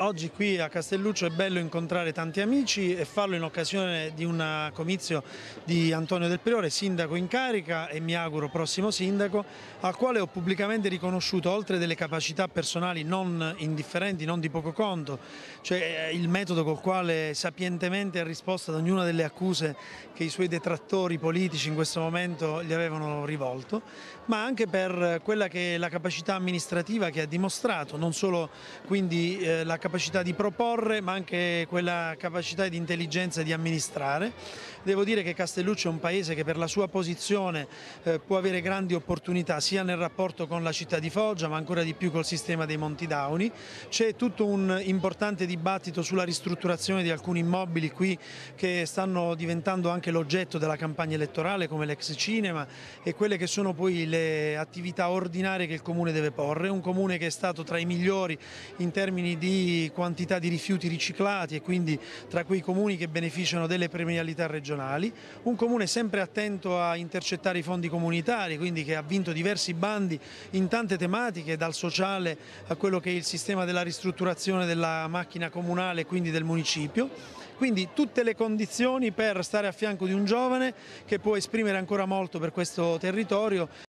Oggi qui a Castelluccio è bello incontrare tanti amici e farlo in occasione di un comizio di Antonio Del Priore, sindaco in carica e mi auguro prossimo sindaco, al quale ho pubblicamente riconosciuto oltre delle capacità personali non indifferenti, non di poco conto, cioè eh, il metodo col quale sapientemente ha risposto ad ognuna delle accuse che i suoi detrattori politici in questo momento gli avevano rivolto, ma anche per quella che è la capacità amministrativa che ha dimostrato, non solo quindi eh, la capacità capacità di proporre ma anche quella capacità di intelligenza di amministrare. Devo dire che Castelluccio è un paese che per la sua posizione eh, può avere grandi opportunità sia nel rapporto con la città di Foggia ma ancora di più col sistema dei Monti Dauni. C'è tutto un importante dibattito sulla ristrutturazione di alcuni immobili qui che stanno diventando anche l'oggetto della campagna elettorale come l'ex cinema e quelle che sono poi le attività ordinarie che il comune deve porre. Un comune che è stato tra i migliori in termini di quantità di rifiuti riciclati e quindi tra quei comuni che beneficiano delle premialità regionali, un comune sempre attento a intercettare i fondi comunitari, quindi che ha vinto diversi bandi in tante tematiche, dal sociale a quello che è il sistema della ristrutturazione della macchina comunale e quindi del municipio. Quindi tutte le condizioni per stare a fianco di un giovane che può esprimere ancora molto per questo territorio